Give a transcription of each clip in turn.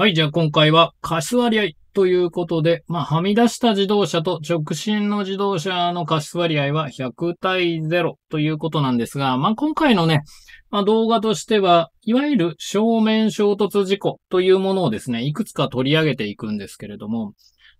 はい、じゃあ今回は貸し割合ということで、まあ、はみ出した自動車と直進の自動車の貸し割合は100対0ということなんですが、まあ、今回のね、まあ、動画としては、いわゆる正面衝突事故というものをですね、いくつか取り上げていくんですけれども、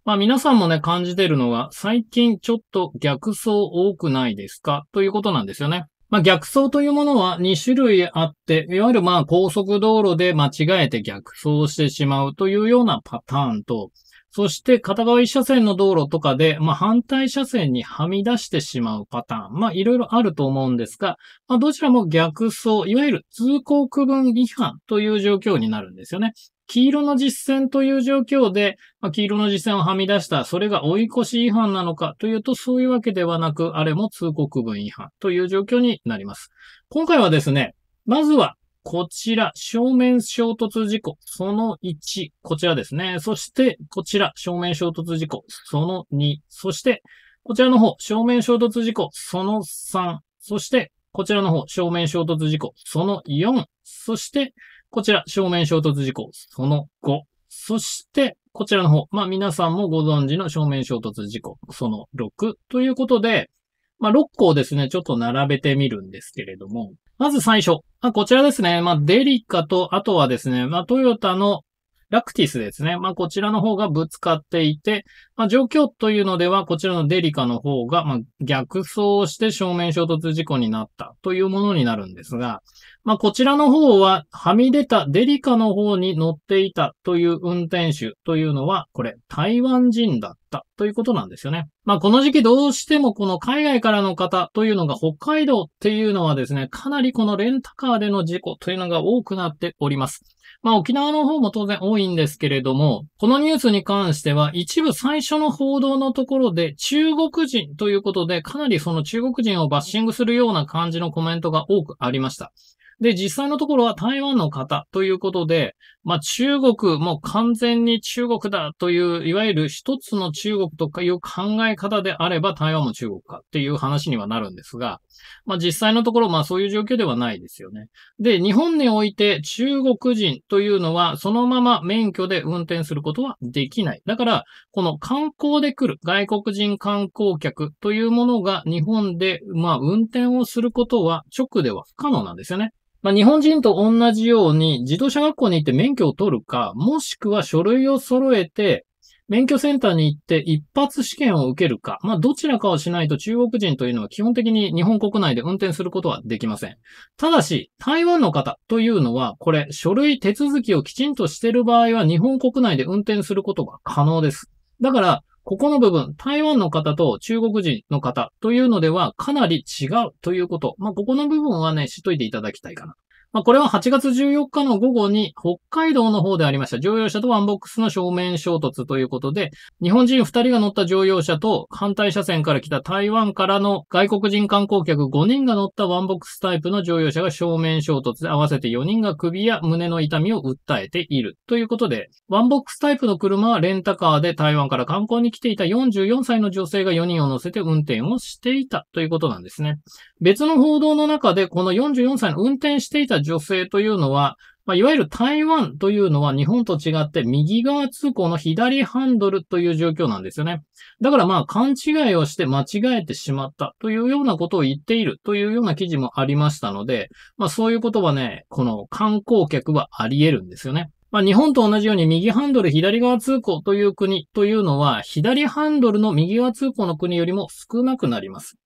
まあ皆さんもね、感じてるのが、最近ちょっと逆走多くないですかということなんですよね。まあ、逆走というものは2種類あって、いわゆるまあ高速道路で間違えて逆走してしまうというようなパターンと、そして片側1車線の道路とかで、まあ、反対車線にはみ出してしまうパターン。まあ、いろいろあると思うんですが、まあ、どちらも逆走、いわゆる通行区分違反という状況になるんですよね。黄色の実線という状況で、まあ、黄色の実線をはみ出した、それが追い越し違反なのかというと、そういうわけではなく、あれも通告文違反という状況になります。今回はですね、まずはこちら、正面衝突事故、その1、こちらですね。そして、こちら、正面衝突事故、その2。そして、こちらの方、正面衝突事故、その3。そして、こちらの方、正面衝突事故、その4。そして、こちら、正面衝突事故、その5。そして、こちらの方、まあ皆さんもご存知の正面衝突事故、その6。ということで、まあ6個をですね、ちょっと並べてみるんですけれども、まず最初。まあ、こちらですね。まあ、デリカと、あとはですね、まあ、トヨタのラクティスですね。まあ、こちらの方がぶつかっていて、まあ、状況というのでは、こちらのデリカの方が、ま逆走して正面衝突事故になったというものになるんですが、まあ、こちらの方は、はみ出たデリカの方に乗っていたという運転手というのは、これ、台湾人だったということなんですよね。まあ、この時期どうしてもこの海外からの方というのが北海道っていうのはですね、かなりこのレンタカーでの事故というのが多くなっております。まあ沖縄の方も当然多いんですけれども、このニュースに関しては一部最初の報道のところで中国人ということで、かなりその中国人をバッシングするような感じのコメントが多くありました。で、実際のところは台湾の方ということで、まあ中国、も完全に中国だという、いわゆる一つの中国とかいう考え方であれば台湾も中国かっていう話にはなるんですが、まあ実際のところまあそういう状況ではないですよね。で、日本において中国人というのはそのまま免許で運転することはできない。だから、この観光で来る外国人観光客というものが日本でまあ運転をすることは直では不可能なんですよね。まあ、日本人と同じように自動車学校に行って免許を取るか、もしくは書類を揃えて免許センターに行って一発試験を受けるか、まあ、どちらかをしないと中国人というのは基本的に日本国内で運転することはできません。ただし、台湾の方というのは、これ、書類手続きをきちんとしている場合は日本国内で運転することが可能です。だから、ここの部分、台湾の方と中国人の方というのではかなり違うということ。まあ、ここの部分はね、知っといていただきたいかな。まあ、これは8月14日の午後に北海道の方でありました乗用車とワンボックスの正面衝突ということで、日本人2人が乗った乗用車と反対車線から来た台湾からの外国人観光客5人が乗ったワンボックスタイプの乗用車が正面衝突で合わせて4人が首や胸の痛みを訴えている。ということで、ワンボックスタイプの車はレンタカーで台湾から観光に来ていた44歳の女性が4人を乗せて運転をしていたということなんですね。別の報道の中で、この44歳の運転していた女性というのは、まあ、いわゆる台湾というのは日本と違って右側通行の左ハンドルという状況なんですよね。だからまあ勘違いをして間違えてしまったというようなことを言っているというような記事もありましたので、まあそういうことはね、この観光客はあり得るんですよね。まあ、日本と同じように右ハンドル左側通行という国というのは、左ハンドルの右側通行の国よりも少なくなります。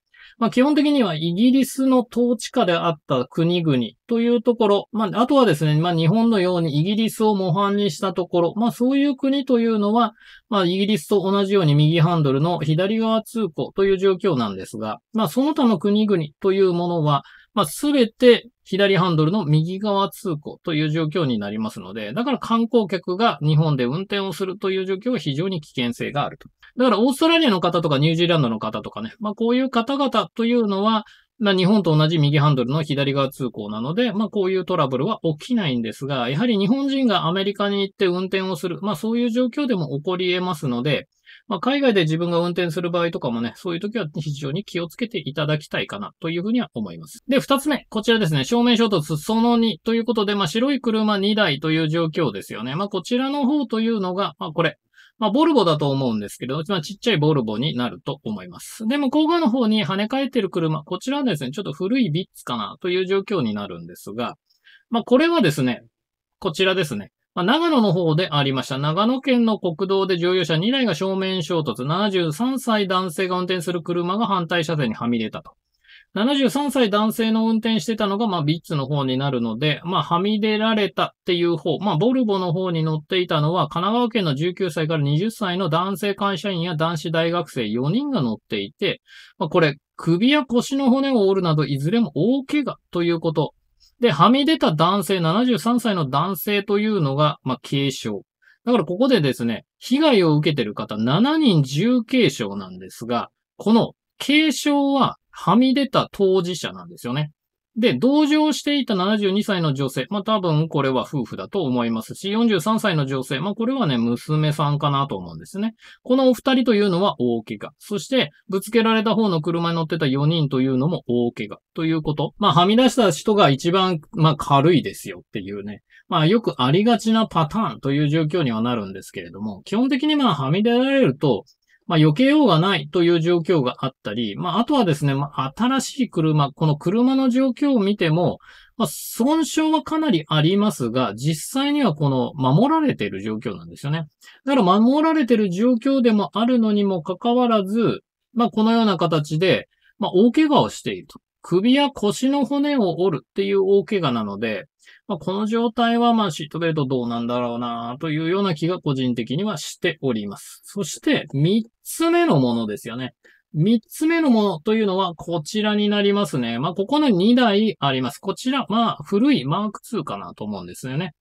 まあ、基本的にはイギリスの統治下であった国々というところ、まあ、あとはですね、まあ、日本のようにイギリスを模範にしたところ、まあ、そういう国というのは、まあ、イギリスと同じように右ハンドルの左側通行という状況なんですが、まあ、その他の国々というものは、まあ、すべて左ハンドルの右側通行という状況になりますので、だから観光客が日本で運転をするという状況は非常に危険性があると。だからオーストラリアの方とかニュージーランドの方とかね、まあ、こういう方々というのは、まあ、日本と同じ右ハンドルの左側通行なので、まあ、こういうトラブルは起きないんですが、やはり日本人がアメリカに行って運転をする、まあ、そういう状況でも起こり得ますので、まあ、海外で自分が運転する場合とかもね、そういう時は非常に気をつけていただきたいかなというふうには思います。で、二つ目、こちらですね、正面衝突その2ということで、まあ、白い車2台という状況ですよね。まあ、こちらの方というのが、まあ、これ、まあ、ボルボだと思うんですけど、まあ、ちっちゃいボルボになると思います。で、向こう側の方に跳ね返ってる車、こちらはですね、ちょっと古いビッツかなという状況になるんですが、まあ、これはですね、こちらですね。まあ、長野の方でありました。長野県の国道で乗用車2台が正面衝突。73歳男性が運転する車が反対車線にはみ出たと。73歳男性の運転してたのが、まあ、ビッツの方になるので、まあ、はみ出られたっていう方、まあ、ボルボの方に乗っていたのは、神奈川県の19歳から20歳の男性会社員や男子大学生4人が乗っていて、まあ、これ、首や腰の骨を折るなど、いずれも大怪我ということで、はみ出た男性、73歳の男性というのが、まあ、軽症。だからここでですね、被害を受けてる方7人重軽症なんですが、この軽症ははみ出た当事者なんですよね。で、同乗していた72歳の女性。まあ、多分これは夫婦だと思いますし、43歳の女性。まあ、これはね、娘さんかなと思うんですね。このお二人というのは大怪我。そして、ぶつけられた方の車に乗ってた4人というのも大怪我ということ。まあ、はみ出した人が一番、まあ、軽いですよっていうね。まあ、よくありがちなパターンという状況にはなるんですけれども、基本的にまあ、はみ出られると、まあ、避けようがないという状況があったり、まあ、あとはですね、まあ、新しい車、この車の状況を見ても、まあ、損傷はかなりありますが、実際にはこの守られている状況なんですよね。だから守られている状況でもあるのにもかかわらず、まあ、このような形で、まあ、大怪我をしていると。首や腰の骨を折るっていう大怪我なので、まあ、この状態はまあシートベルトどうなんだろうなというような気が個人的にはしております。そして3つ目のものですよね。3つ目のものというのはこちらになりますね。まあ、ここの2台あります。こちら、まあ、古いマーク2かなと思うんですよね。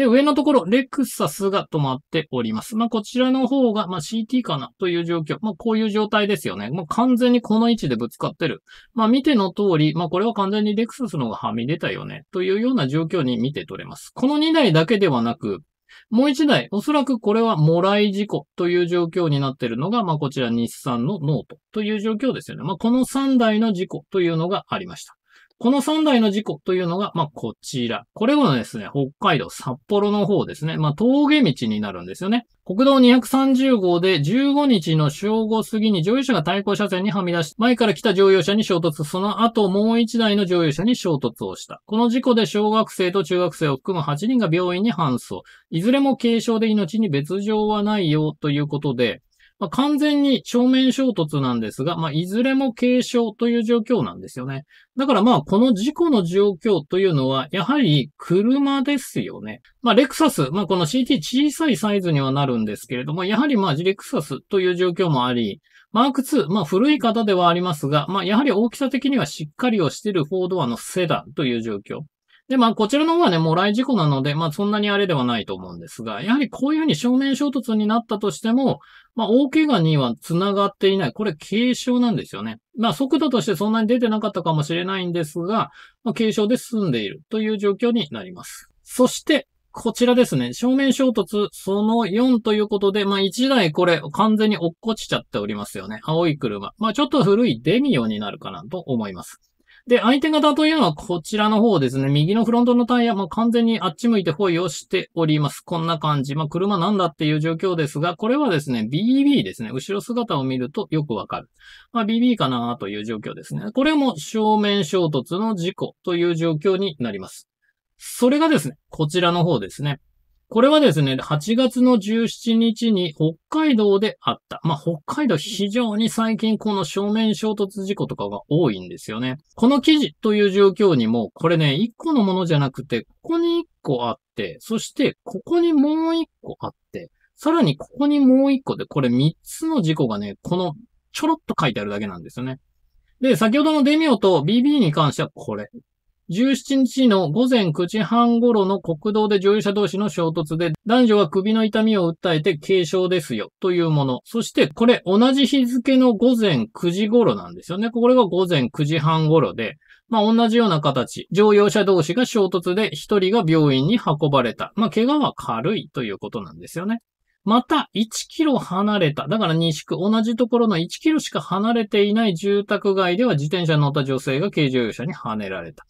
で、上のところ、レクサスが止まっております。まあ、こちらの方が、まあ、CT かなという状況。まあ、こういう状態ですよね。もう完全にこの位置でぶつかってる。まあ、見ての通り、まあ、これは完全にレクサスの方がはみ出たよね。というような状況に見て取れます。この2台だけではなく、もう1台、おそらくこれはもらい事故という状況になっているのが、まあ、こちら日産のノートという状況ですよね。まあ、この3台の事故というのがありました。この3台の事故というのが、まあ、こちら。これはですね、北海道札幌の方ですね。まあ、峠道になるんですよね。国道230号で15日の正午過ぎに乗用車が対向車線にはみ出し、前から来た乗用車に衝突、その後もう1台の乗用車に衝突をした。この事故で小学生と中学生を含む8人が病院に搬送。いずれも軽傷で命に別状はないよということで、まあ、完全に正面衝突なんですが、まあ、いずれも軽傷という状況なんですよね。だからまあ、この事故の状況というのは、やはり車ですよね。まあ、レクサス、まあ、この CT 小さいサイズにはなるんですけれども、やはりまあ、レクサスという状況もあり、マーク2、まあ、古い方ではありますが、まあ、やはり大きさ的にはしっかりをしている4ドアのセダンという状況。で、まあ、こちらの方はね、もらい事故なので、まあ、そんなにあれではないと思うんですが、やはりこういうふうに正面衝突になったとしても、まあ、大怪我には繋がっていない。これ、軽傷なんですよね。まあ、速度としてそんなに出てなかったかもしれないんですが、まあ、軽傷で済んでいるという状況になります。そして、こちらですね。正面衝突、その4ということで、まあ1台これ完全に落っこちちゃっておりますよね。青い車。まあちょっと古いデミオになるかなと思います。で、相手方というのはこちらの方ですね。右のフロントのタイヤ、も完全にあっち向いてホイをしております。こんな感じ。まあ、車なんだっていう状況ですが、これはですね、BB ですね。後ろ姿を見るとよくわかる。まあ、BB かなという状況ですね。これも正面衝突の事故という状況になります。それがですね、こちらの方ですね。これはですね、8月の17日に北海道であった。まあ、北海道非常に最近この正面衝突事故とかが多いんですよね。この記事という状況にも、これね、1個のものじゃなくて、ここに1個あって、そしてここにもう1個あって、さらにここにもう1個で、これ3つの事故がね、このちょろっと書いてあるだけなんですよね。で、先ほどのデミオと BB に関してはこれ。17日の午前9時半頃の国道で乗用車同士の衝突で、男女は首の痛みを訴えて軽傷ですよ、というもの。そして、これ同じ日付の午前9時頃なんですよね。これが午前9時半頃で、まあ、同じような形。乗用車同士が衝突で、一人が病院に運ばれた。まあ、怪我は軽いということなんですよね。また、1キロ離れた。だから西区、同じところの1キロしか離れていない住宅街では自転車に乗った女性が軽乗用車にはねられた。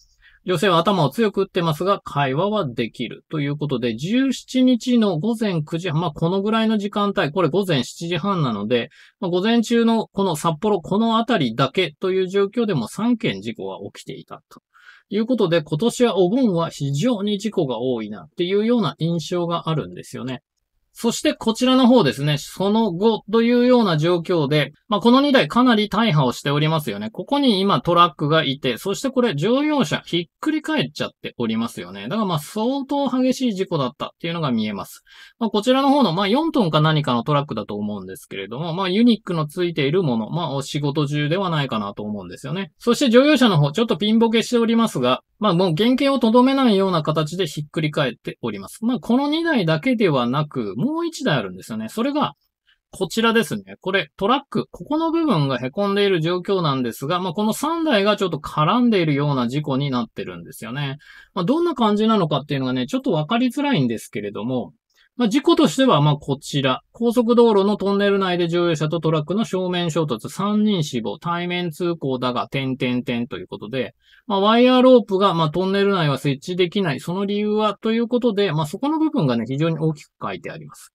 女性は頭を強く打ってますが、会話はできる。ということで、17日の午前9時半、まあ、このぐらいの時間帯、これ午前7時半なので、まあ、午前中のこの札幌、この辺りだけという状況でも3件事故は起きていたと。いうことで、今年はお盆は非常に事故が多いなっていうような印象があるんですよね。そしてこちらの方ですね、その後というような状況で、まあ、この2台かなり大破をしておりますよね。ここに今トラックがいて、そしてこれ乗用車ひっくり返っちゃっておりますよね。だからまあ相当激しい事故だったっていうのが見えます。まあ、こちらの方のまあ4トンか何かのトラックだと思うんですけれども、まあユニックのついているもの、まあお仕事中ではないかなと思うんですよね。そして乗用車の方、ちょっとピンボケしておりますが、まあもう原型をとどめないような形でひっくり返っております。まあこの2台だけではなく、もう一台あるんですよね。それが、こちらですね。これ、トラック。ここの部分が凹んでいる状況なんですが、まあ、この3台がちょっと絡んでいるような事故になってるんですよね。まあ、どんな感じなのかっていうのがね、ちょっとわかりづらいんですけれども、まあ、事故としては、まあ、こちら。高速道路のトンネル内で乗用車とトラックの正面衝突、3人死亡、対面通行だが、点点点ということで、まあ、ワイヤーロープが、まトンネル内は設置できない、その理由は、ということで、まあ、そこの部分がね、非常に大きく書いてあります。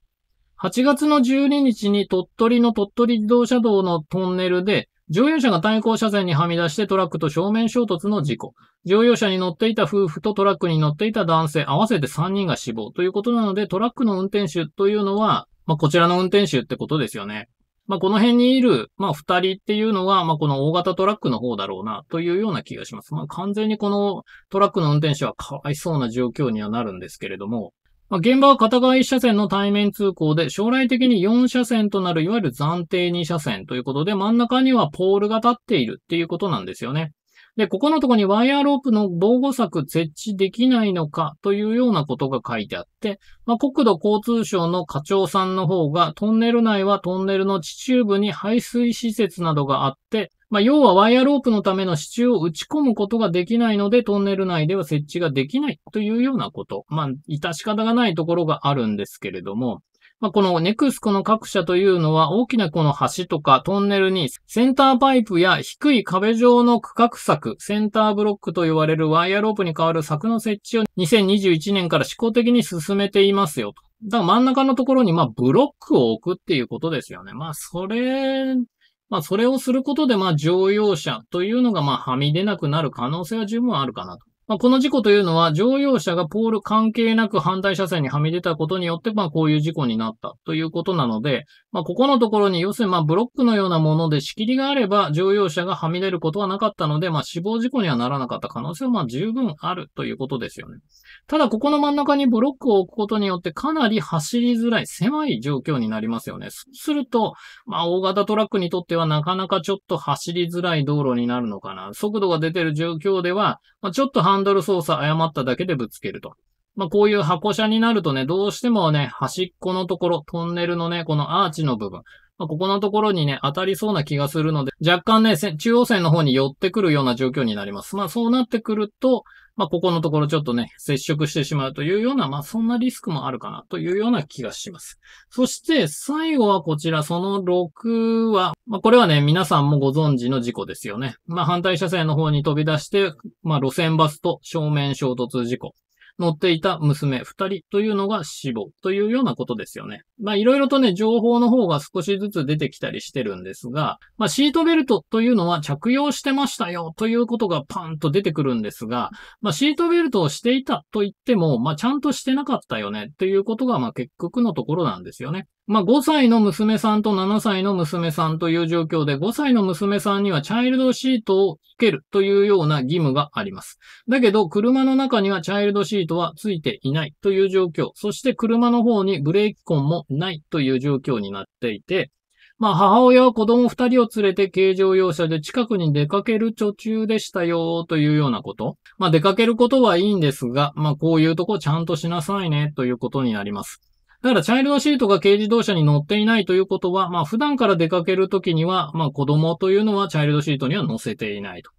8月の12日に鳥取の鳥取自動車道のトンネルで、乗用車が対向車線にはみ出してトラックと正面衝突の事故。乗用車に乗っていた夫婦とトラックに乗っていた男性、合わせて3人が死亡ということなので、トラックの運転手というのは、まあ、こちらの運転手ってことですよね。まあ、この辺にいる、まあ、二人っていうのは、まあ、この大型トラックの方だろうな、というような気がします。まあ、完全にこのトラックの運転手はかわいそうな状況にはなるんですけれども、まあ、現場は片側1車線の対面通行で、将来的に4車線となる、いわゆる暫定2車線ということで、真ん中にはポールが立っているっていうことなんですよね。で、ここのところにワイヤーロープの防護柵設置できないのかというようなことが書いてあって、まあ、国土交通省の課長さんの方がトンネル内はトンネルの地中部に排水施設などがあって、まあ、要はワイヤーロープのための支柱を打ち込むことができないので、トンネル内では設置ができないというようなこと。まあ、致し方がないところがあるんですけれども、まあ、このネクスコの各社というのは大きなこの橋とかトンネルにセンターパイプや低い壁状の区画柵、センターブロックと言われるワイヤーロープに代わる柵の設置を2021年から試行的に進めていますよと。だから真ん中のところにまあブロックを置くっていうことですよね。まあそれまあ、それをすることで、まあ、乗用車というのが、まあ、はみ出なくなる可能性は十分あるかなと。まあ、この事故というのは、乗用車がポール関係なく反対車線にはみ出たことによって、まあ、こういう事故になったということなので、まあ、ここのところに、要するに、まあ、ブロックのようなもので仕切りがあれば、乗用車がはみ出ることはなかったので、まあ、死亡事故にはならなかった可能性は、まあ、十分あるということですよね。ただ、ここの真ん中にブロックを置くことによって、かなり走りづらい、狭い状況になりますよね。そうすると、まあ、大型トラックにとっては、なかなかちょっと走りづらい道路になるのかな。速度が出てる状況では、まあ、ちょっとハンドル操作誤っただけでぶつけると。まあ、こういう箱車になるとね、どうしてもね、端っこのところ、トンネルのね、このアーチの部分、まあ、ここのところにね、当たりそうな気がするので、若干ね、中央線の方に寄ってくるような状況になります。まあそうなってくると、まあここのところちょっとね、接触してしまうというような、まあそんなリスクもあるかなというような気がします。そして最後はこちら、その6は、まあこれはね、皆さんもご存知の事故ですよね。まあ反対車線の方に飛び出して、まあ路線バスと正面衝突事故。乗っていた娘二人というのが死亡というようなことですよね。まあいろいろとね、情報の方が少しずつ出てきたりしてるんですが、まあシートベルトというのは着用してましたよということがパンと出てくるんですが、まあシートベルトをしていたと言っても、まあちゃんとしてなかったよねということがまあ結局のところなんですよね。まあ、5歳の娘さんと7歳の娘さんという状況で、5歳の娘さんにはチャイルドシートをつけるというような義務があります。だけど、車の中にはチャイルドシートイトはついていないという状況、そして車の方にブレーキ痕もないという状況になっていて、まあ、母親は子供二人を連れて軽乗用車で近くに出かける途中でしたよ、というようなこと。まあ、出かけることはいいんですが、まあ、こういうとこちゃんとしなさいね、ということになります。だから、チャイルドシートが軽自動車に乗っていないということは、まあ、普段から出かけるときには、まあ、子供というのはチャイルドシートには乗せていないと。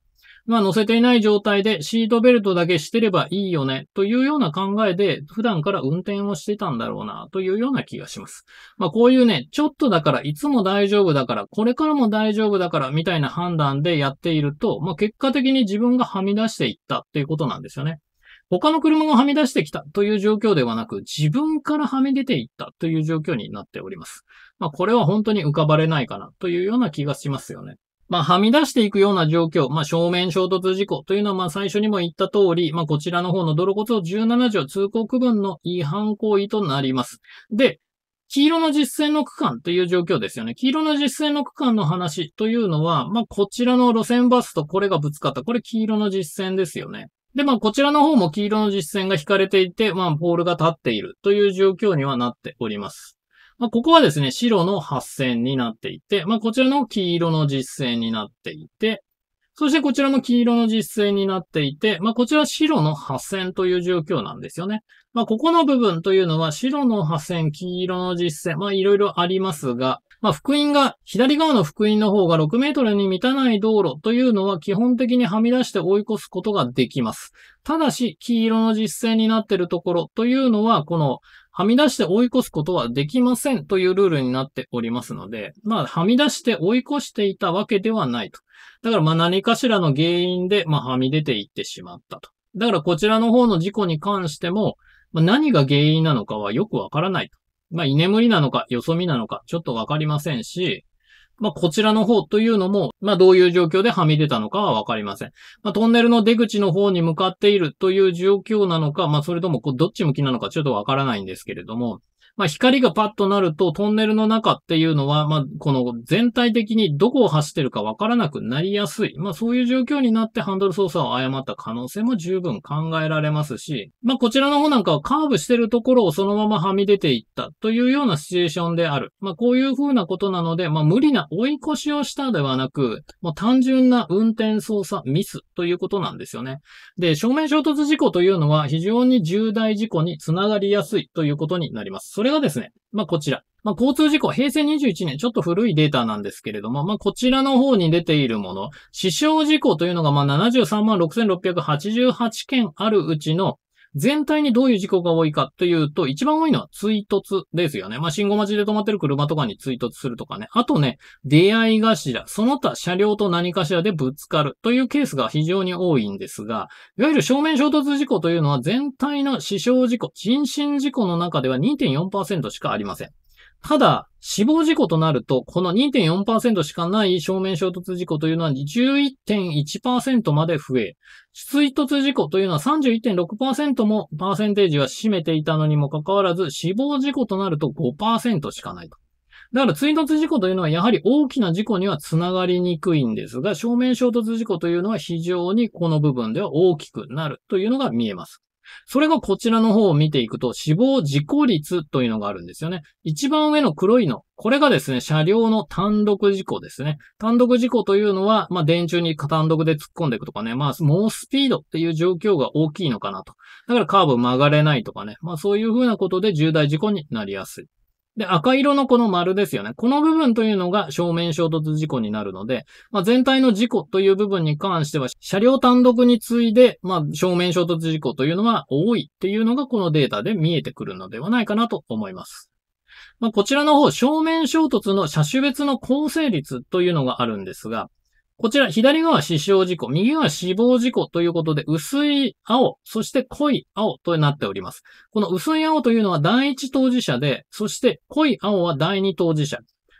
まあ、乗せていない状態でシートベルトだけしてればいいよね、というような考えで、普段から運転をしてたんだろうな、というような気がします。まあ、こういうね、ちょっとだから、いつも大丈夫だから、これからも大丈夫だから、みたいな判断でやっていると、まあ、結果的に自分がはみ出していったっていうことなんですよね。他の車がはみ出してきたという状況ではなく、自分からはみ出ていったという状況になっております。まあ、これは本当に浮かばれないかなというような気がしますよね。まあ、はみ出していくような状況、まあ、正面衝突事故というのは、まあ、最初にも言った通り、まあ、こちらの方の道路交通17条通行区分の違反行為となります。で、黄色の実践の区間という状況ですよね。黄色の実践の区間の話というのは、まあ、こちらの路線バスとこれがぶつかった。これ黄色の実践ですよね。で、まあ、こちらの方も黄色の実践が引かれていて、まあ、ポールが立っているという状況にはなっております。まあ、ここはですね、白の発線になっていて、まあ、こちらの黄色の実線になっていて、そしてこちらも黄色の実線になっていて、まあ、こちら白の発線という状況なんですよね。まあ、ここの部分というのは白の破線、黄色の実線、まあ、いろいろありますが、まあ、福音が、左側の福音の方が6メートルに満たない道路というのは基本的にはみ出して追い越すことができます。ただし、黄色の実線になっているところというのは、このはみ出して追い越すことはできませんというルールになっておりますので、まあ、はみ出して追い越していたわけではないと。だから、まあ、何かしらの原因で、まあ、はみ出ていってしまったと。だから、こちらの方の事故に関しても、まあ、何が原因なのかはよくわからないと。まあ、居眠りなのか、よそ見なのか、ちょっとわかりませんし、まあ、こちらの方というのも、まあ、どういう状況ではみ出たのかはわかりません。まあ、トンネルの出口の方に向かっているという状況なのか、まあ、それとも、どっち向きなのかちょっとわからないんですけれども、まあ、光がパッとなると、トンネルの中っていうのは、まあ、この全体的にどこを走ってるかわからなくなりやすい。まあ、そういう状況になってハンドル操作を誤った可能性も十分考えられますし、まあ、こちらの方なんかはカーブしてるところをそのままはみ出ていったというようなシチュエーションである。まあ、こういうふうなことなので、まあ、無理な追い越しをしたではなく、もう単純な運転操作ミスということなんですよね。で、正面衝突事故というのは非常に重大事故につながりやすいということになります。れがですね、まあ、こちら。まあ、交通事故、平成21年、ちょっと古いデータなんですけれども、まあ、こちらの方に出ているもの、死傷事故というのが、ま、73万6688件あるうちの、全体にどういう事故が多いかというと、一番多いのは追突ですよね。まあ、信号待ちで止まってる車とかに追突するとかね。あとね、出会い頭、その他車両と何かしらでぶつかるというケースが非常に多いんですが、いわゆる正面衝突事故というのは全体の死傷事故、人身事故の中では2.4%しかありません。ただ、死亡事故となると、この2.4%しかない正面衝突事故というのは11.1%まで増え、追突事故というのは31.6%もパーセンテージは占めていたのにもかかわらず、死亡事故となると5%しかないと。だから追突事故というのはやはり大きな事故にはつながりにくいんですが、正面衝突事故というのは非常にこの部分では大きくなるというのが見えます。それがこちらの方を見ていくと、死亡事故率というのがあるんですよね。一番上の黒いの。これがですね、車両の単独事故ですね。単独事故というのは、まあ、電柱に単独で突っ込んでいくとかね、まあ、猛スピードっていう状況が大きいのかなと。だからカーブ曲がれないとかね、まあ、そういうふうなことで重大事故になりやすい。で、赤色のこの丸ですよね。この部分というのが正面衝突事故になるので、まあ、全体の事故という部分に関しては、車両単独に次いで、まあ、正面衝突事故というのは多いっていうのがこのデータで見えてくるのではないかなと思います。まあ、こちらの方、正面衝突の車種別の構成率というのがあるんですが、こちら、左側は死傷事故、右側は死亡事故ということで、薄い青、そして濃い青となっております。この薄い青というのは第一当事者で、そして濃い青は第二当事者。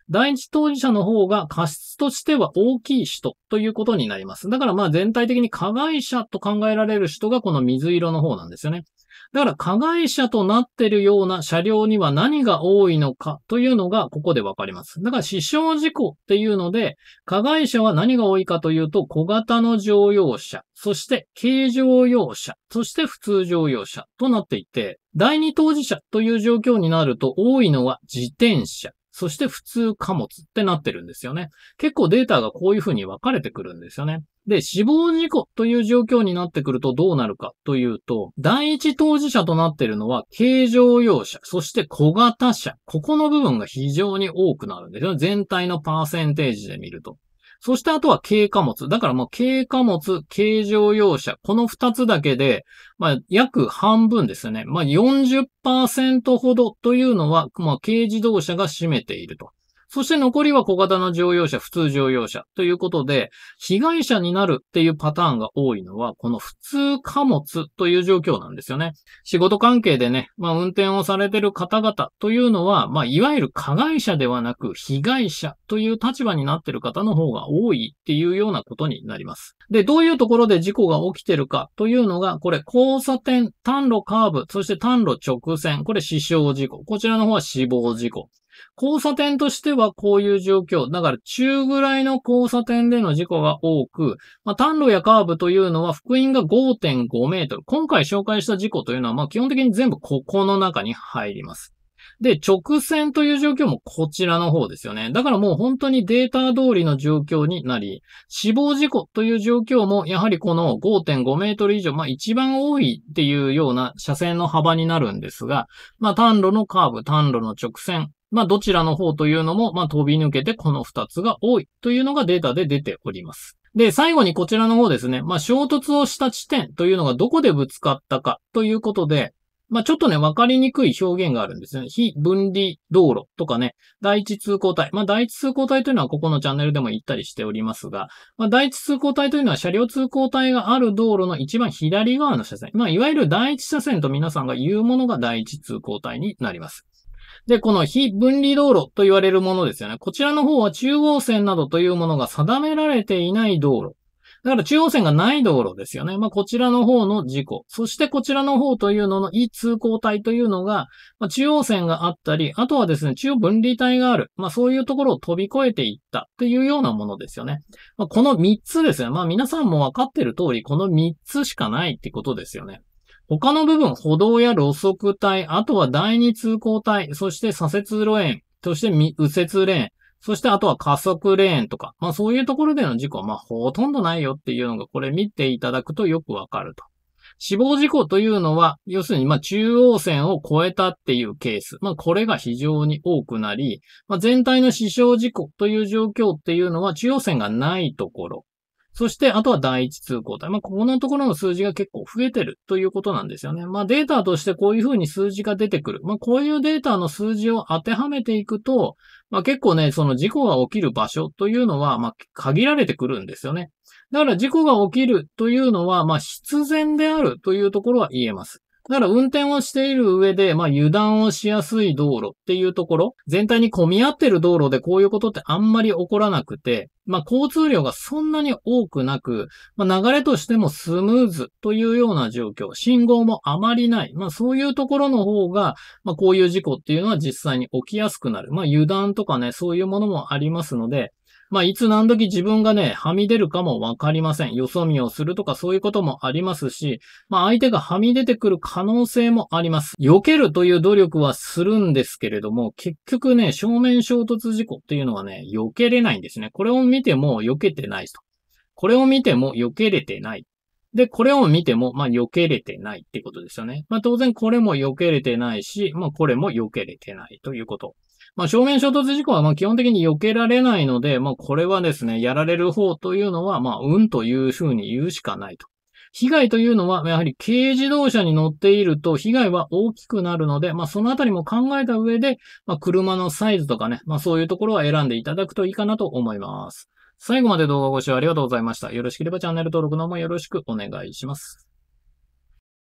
第一当事者の方が過失としては大きい人ということになります。だからまあ全体的に加害者と考えられる人がこの水色の方なんですよね。だから加害者となっているような車両には何が多いのかというのがここでわかります。だから死傷事故っていうので、加害者は何が多いかというと、小型の乗用車、そして軽乗用車、そして普通乗用車となっていて、第二当事者という状況になると多いのは自転車、そして普通貨物ってなってるんですよね。結構データがこういうふうに分かれてくるんですよね。で、死亡事故という状況になってくるとどうなるかというと、第一当事者となっているのは軽乗用車、そして小型車。ここの部分が非常に多くなるんですよ。全体のパーセンテージで見ると。そしてあとは軽貨物。だからもう軽貨物、軽乗用車、この二つだけで、まあ約半分ですよね。まあ40%ほどというのは、まあ軽自動車が占めていると。そして残りは小型の乗用車、普通乗用車ということで、被害者になるっていうパターンが多いのは、この普通貨物という状況なんですよね。仕事関係でね、まあ運転をされてる方々というのは、まあいわゆる加害者ではなく、被害者という立場になってる方の方が多いっていうようなことになります。で、どういうところで事故が起きてるかというのが、これ交差点、単路カーブ、そして単路直線、これ死傷事故。こちらの方は死亡事故。交差点としてはこういう状況。だから中ぐらいの交差点での事故が多く、まあ、単路やカーブというのは福音が5.5メートル。今回紹介した事故というのは、まあ、基本的に全部ここの中に入ります。で、直線という状況もこちらの方ですよね。だからもう本当にデータ通りの状況になり、死亡事故という状況もやはりこの5.5メートル以上、まあ一番多いっていうような車線の幅になるんですが、まあ単路のカーブ、単路の直線、まあ、どちらの方というのも、まあ、飛び抜けてこの2つが多いというのがデータで出ております。で、最後にこちらの方ですね。まあ、衝突をした地点というのがどこでぶつかったかということで、まあ、ちょっとね、わかりにくい表現があるんですね。非分離道路とかね、第一通行帯。まあ、第一通行帯というのはここのチャンネルでも言ったりしておりますが、まあ、第一通行帯というのは車両通行帯がある道路の一番左側の車線。まあ、いわゆる第一車線と皆さんが言うものが第一通行帯になります。で、この非分離道路と言われるものですよね。こちらの方は中央線などというものが定められていない道路。だから中央線がない道路ですよね。まあ、こちらの方の事故。そしてこちらの方というのの異通行帯というのが、まあ、中央線があったり、あとはですね、中央分離帯がある。まあ、そういうところを飛び越えていったというようなものですよね。まあ、この3つですね。まあ、皆さんもわかってる通り、この3つしかないってことですよね。他の部分、歩道や路側帯、あとは第二通行帯、そして左折路縁、そして右折レーン、そしてあとは加速レーンとか、まあそういうところでの事故はまあほとんどないよっていうのがこれ見ていただくとよくわかると。死亡事故というのは、要するにまあ中央線を越えたっていうケース。まあこれが非常に多くなり、まあ全体の死傷事故という状況っていうのは中央線がないところ。そして、あとは第一通行帯。まあ、ここのところの数字が結構増えてるということなんですよね。まあ、データとしてこういうふうに数字が出てくる。まあ、こういうデータの数字を当てはめていくと、まあ、結構ね、その事故が起きる場所というのは、まあ、限られてくるんですよね。だから事故が起きるというのは、まあ、必然であるというところは言えます。だから運転をしている上で、まあ油断をしやすい道路っていうところ、全体に混み合ってる道路でこういうことってあんまり起こらなくて、まあ交通量がそんなに多くなく、まあ流れとしてもスムーズというような状況、信号もあまりない、まあそういうところの方が、まあこういう事故っていうのは実際に起きやすくなる。まあ油断とかね、そういうものもありますので、まあ、いつ何時自分がね、はみ出るかもわかりません。よそ見をするとかそういうこともありますし、まあ、相手がはみ出てくる可能性もあります。避けるという努力はするんですけれども、結局ね、正面衝突事故っていうのはね、避けれないんですね。これを見ても避けてないと。これを見ても避けれてない。で、これを見ても、まあ、避けれてないってことですよね。まあ、当然これも避けれてないし、まあ、これも避けれてないということ。まあ、正面衝突事故はまあ基本的に避けられないので、まあ、これはですね、やられる方というのは、まあ、運というふうに言うしかないと。被害というのは、やはり軽自動車に乗っていると被害は大きくなるので、まあそのあたりも考えた上で、まあ車のサイズとかね、まあそういうところは選んでいただくといいかなと思います。最後まで動画ご視聴ありがとうございました。よろしければチャンネル登録の方もよろしくお願いします。